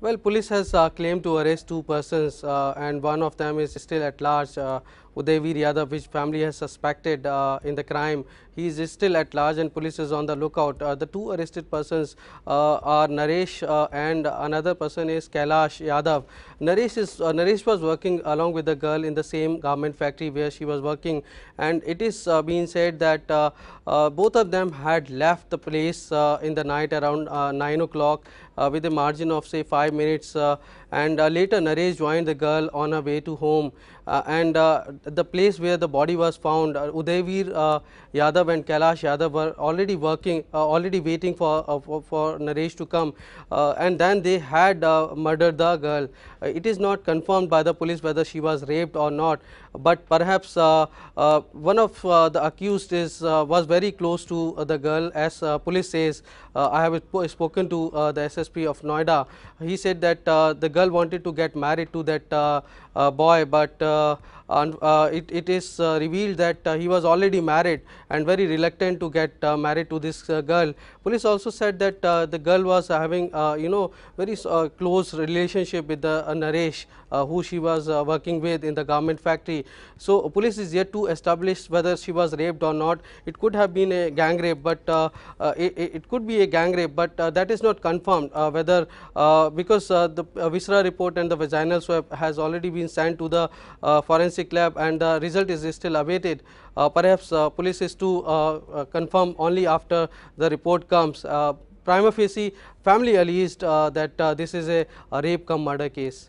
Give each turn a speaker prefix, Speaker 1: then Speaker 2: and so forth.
Speaker 1: Well, police has uh, claimed to arrest two persons uh, and one of them is still at large. Uh, Udevi Yadav, which family has suspected uh, in the crime, he is still at large and police is on the lookout. Uh, the two arrested persons uh, are Naresh uh, and another person is Kailash Yadav. Naresh, is, Naresh was working along with the girl in the same garment factory where she was working and it is being said that both of them had left the place in the night around 9 o'clock uh, with a margin of say 5 minutes uh, and uh, later Naresh joined the girl on her way to home and the place where the body was found Udayvir Yadav and Kailash Yadav were already working already waiting for, for, for Naresh to come and then they had murdered the girl. it is not confirmed by the police whether she was raped or not but perhaps one of the accused is was very close to the girl as police says I have spoken to the SS of Noida, he said that uh, the girl wanted to get married to that uh, uh, boy, but uh, uh, it, it is revealed that he was already married and very reluctant to get married to this girl. Police also said that the girl was having you know very close relationship with the Naresh who she was working with in the garment factory. So, police is yet to establish whether she was raped or not. It could have been a gang rape, but it, it, could be a gang rape, but that is not confirmed whether because the uh, report and the vaginal swab has already been been sent to the uh, forensic lab and the result is still awaited. Uh, perhaps uh, police is to confirm only after the report comes. prima facie, family alleged that this is a, a rape cum murder case.